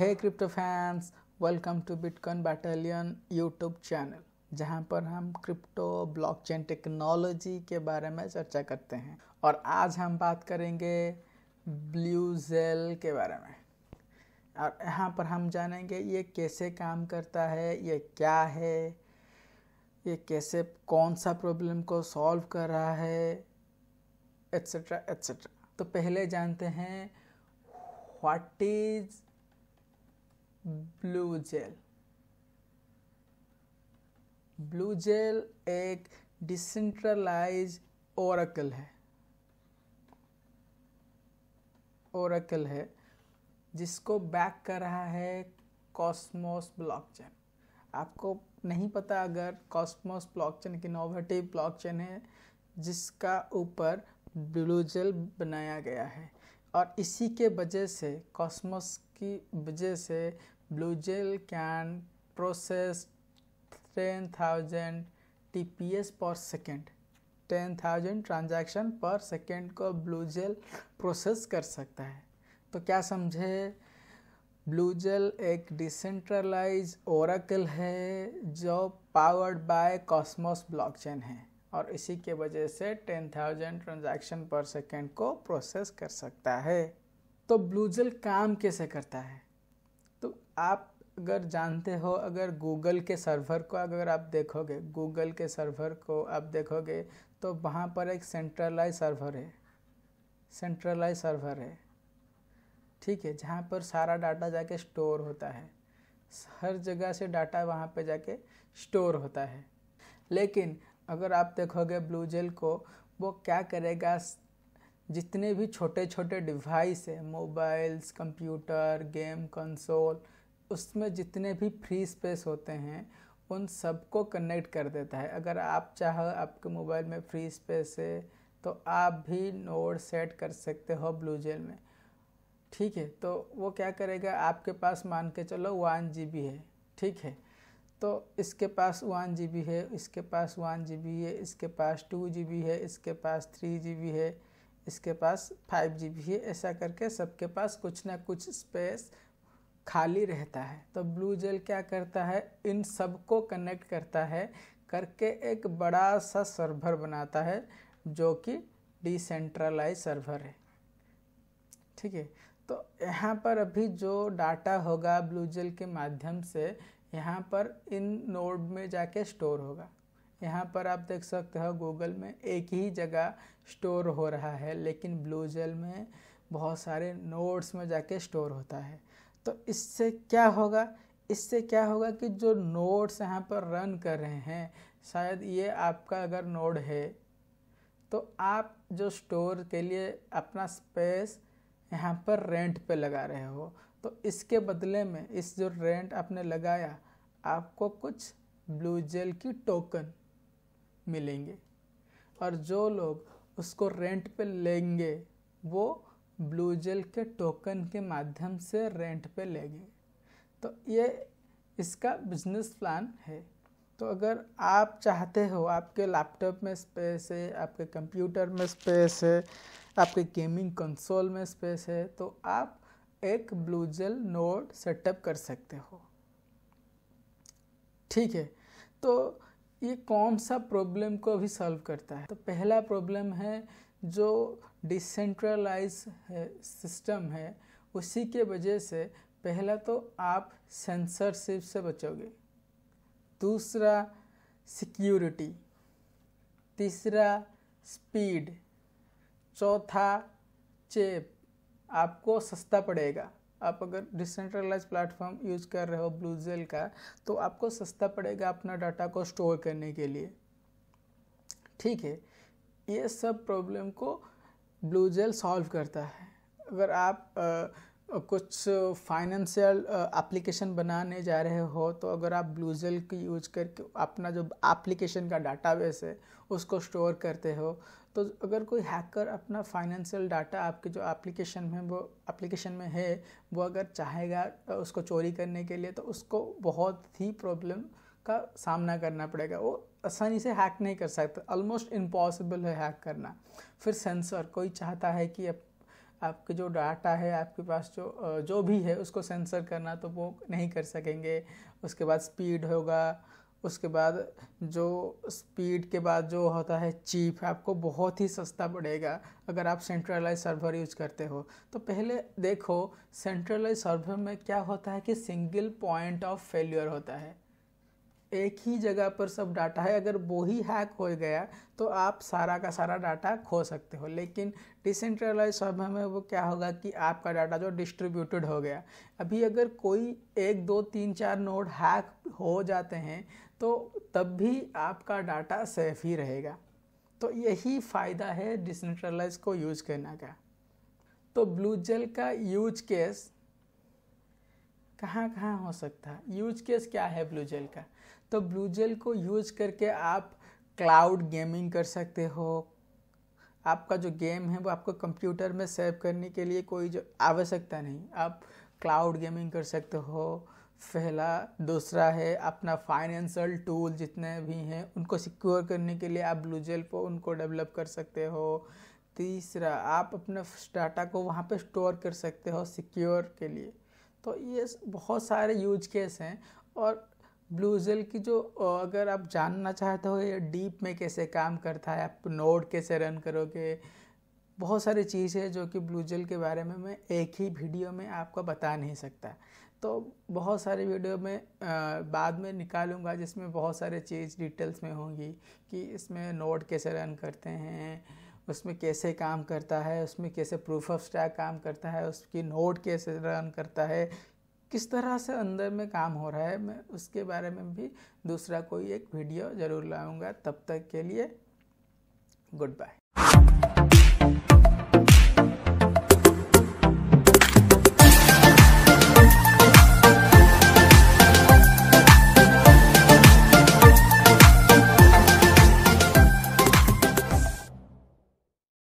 hey crypto fans welcome to Bitcoin Battalion YouTube channel जहां पर हम क्रिप्टो ब्लॉकचेन टेक्नोलॉजी के बारे में चर्चा करते हैं और आज हम बात करेंगे ब्लू जेल के बारे में और यहाँ पर हम जानेंगे ये कैसे काम करता है ये क्या है ये कैसे कौन सा प्रॉब्लम को सॉल्व कर रहा है एट्सेट्रा एट्सेट्रा तो पहले जानते हैं what is Bluzelle Bluzelle एक डिसेंट्रलाइज ओरकल है ओरकल है जिसको बैक कर रहा है कॉस्मोस ब्लॉकचेन आपको नहीं पता अगर कॉस्मोस ब्लॉकचेन एक इनोवेटिव ब्लॉकचेन है जिसका ऊपर ब्लू जेल बनाया गया है और इसी के वजह से कॉस्मोस की वजह से Bluzelle can process 10,000 TPS per second 10,000 transaction per second को ब्लू जेल प्रोसेस कर सकता है तो क्या समझे ब्लू जेल एक डिसेंट्रलाइज ओरकल है जो पावर्ड बाय कॉस्मोस ब्लॉकचेन है और इसी के वजह से 10,000 ट्रांजैक्शन पर सेकेंड को प्रोसेस कर सकता है तो ब्लू जेल काम कैसे करता है आप अगर जानते हो अगर गूगल के सर्वर को अगर आप देखोगे गूगल के सर्वर को आप देखोगे तो वहाँ पर एक सेंट्रलाइज सर्वर है सेंट्रलाइज सर्वर है ठीक है जहाँ पर सारा डाटा जाके स्टोर होता है हर जगह से डाटा वहाँ पे जाके स्टोर होता है लेकिन अगर आप देखोगे ब्लू जेल को वो क्या करेगा जितने भी छोटे छोटे डिवाइस है मोबाइल्स कंप्यूटर गेम कंसोल उसमें जितने भी फ्री स्पेस होते हैं उन सबको कनेक्ट कर देता है अगर आप चाहो आपके मोबाइल में फ्री स्पेस है तो आप भी नोड सेट कर सकते हो ब्लू जेल में ठीक है तो वो क्या करेगा आपके पास मान के चलो वन जी है ठीक है तो इसके पास वन जी है इसके पास वन जी है इसके पास टू जी है इसके पास थ्री जी है इसके पास फाइव जी है ऐसा करके सबके पास कुछ ना कुछ स्पेस खाली रहता है तो ब्लू जेल क्या करता है इन सब को कनेक्ट करता है करके एक बड़ा सा सर्वर बनाता है जो कि डिसेंट्रलाइज सर्वर है ठीक है तो यहाँ पर अभी जो डाटा होगा ब्लू जेल के माध्यम से यहाँ पर इन नोड में जाके स्टोर होगा यहाँ पर आप देख सकते हो गूगल में एक ही जगह स्टोर हो रहा है लेकिन ब्लू जेल में बहुत सारे नोड्स में जाके स्टोर होता है तो इससे क्या होगा इससे क्या होगा कि जो नोड्स यहाँ पर रन कर रहे हैं शायद ये आपका अगर नोड है तो आप जो स्टोर के लिए अपना स्पेस यहाँ पर रेंट पे लगा रहे हो तो इसके बदले में इस जो रेंट आपने लगाया आपको कुछ ब्लू जेल की टोकन मिलेंगे और जो लोग उसको रेंट पे लेंगे वो ब्लूजेल के टोकन के माध्यम से रेंट पे लेंगे तो ये इसका बिजनेस प्लान है तो अगर आप चाहते हो आपके लैपटॉप में स्पेस है आपके कंप्यूटर में स्पेस है आपके गेमिंग कंसोल में स्पेस है तो आप एक ब्लूजेल नोड सेटअप कर सकते हो ठीक है तो ये कौन सा प्रॉब्लम को भी सॉल्व करता है तो पहला प्रॉब्लम है जो डिसेंट्रलाइज सिस्टम है उसी के वजह से पहला तो आप सेंसरशिप से बचोगे दूसरा सिक्योरिटी तीसरा स्पीड चौथा चेप आपको सस्ता पड़ेगा आप अगर डिसेंट्रलाइज प्लेटफॉर्म यूज कर रहे हो ब्लू जेल का तो आपको सस्ता पड़ेगा अपना डाटा को स्टोर करने के लिए ठीक है ये सब प्रॉब्लम को ब्लू जेल सॉल्व करता है अगर आप आ, कुछ फाइनेंशियल एप्लीकेशन बनाने जा रहे हो तो अगर आप ब्लू जेल की यूज करके अपना जो एप्लीकेशन का डाटाबेस है उसको स्टोर करते हो तो अगर कोई हैकर अपना फाइनेंशियल डाटा आपके जो एप्लीकेशन में वो एप्लीकेशन में है वो अगर चाहेगा उसको चोरी करने के लिए तो उसको बहुत ही प्रॉब्लम का सामना करना पड़ेगा वो आसानी से हैक नहीं कर सकते ऑलमोस्ट इम्पॉसिबल है हैक करना फिर सेंसर कोई चाहता है कि आप, आपके जो डाटा है आपके पास जो जो भी है उसको सेंसर करना तो वो नहीं कर सकेंगे उसके बाद स्पीड होगा उसके बाद जो स्पीड के बाद जो होता है चीप आपको बहुत ही सस्ता पड़ेगा अगर आप सेंट्रलाइज सर्वर यूज करते हो तो पहले देखो सेंट्रलाइज सर्वर में क्या होता है कि सिंगल पॉइंट ऑफ फेल्यूर होता है एक ही जगह पर सब डाटा है अगर वो ही हैक हो गया तो आप सारा का सारा डाटा खो सकते हो लेकिन डिसेंट्रलाइज सॉफ्टवेयर में वो क्या होगा कि आपका डाटा जो डिस्ट्रीब्यूटेड हो गया अभी अगर कोई एक दो तीन चार नोड हैक हो जाते हैं तो तब भी आपका डाटा सेफ ही रहेगा तो यही फ़ायदा है डिसेंट्रलाइज को यूज़ करना का तो ब्लू जेल का यूज केस कहाँ कहाँ हो सकता है यूज केस क्या है ब्लू जेल का तो ब्लू जेल को यूज करके आप क्लाउड गेमिंग कर सकते हो आपका जो गेम है वो आपको कंप्यूटर में सेव करने के लिए कोई जो आवश्यकता नहीं आप क्लाउड गेमिंग कर सकते हो पहला दूसरा है अपना फाइनेंशियल टूल जितने भी हैं उनको सिक्योर करने के लिए आप ब्लू जेल पर उनको डेवलप कर सकते हो तीसरा आप अपने डाटा को वहाँ पे स्टोर कर सकते हो सिक्योर के लिए तो ये बहुत सारे यूज केस हैं और ब्लू जेल की जो अगर आप जानना चाहते हो ये डीप में कैसे काम करता है आप नोड कैसे रन करोगे बहुत सारी चीज़ है जो कि ब्लू जेल के बारे में मैं एक ही वीडियो में आपको बता नहीं सकता तो बहुत सारे वीडियो में आ, बाद में निकालूंगा जिसमें बहुत सारे चीज़ डिटेल्स में होंगी कि इसमें नोड कैसे रन करते हैं उसमें कैसे काम करता है उसमें कैसे प्रूफ ऑफ स्टैक काम करता है उसकी नोट कैसे रन करता है किस तरह से अंदर में काम हो रहा है मैं उसके बारे में भी दूसरा कोई एक वीडियो ज़रूर लाऊंगा तब तक के लिए गुड बाय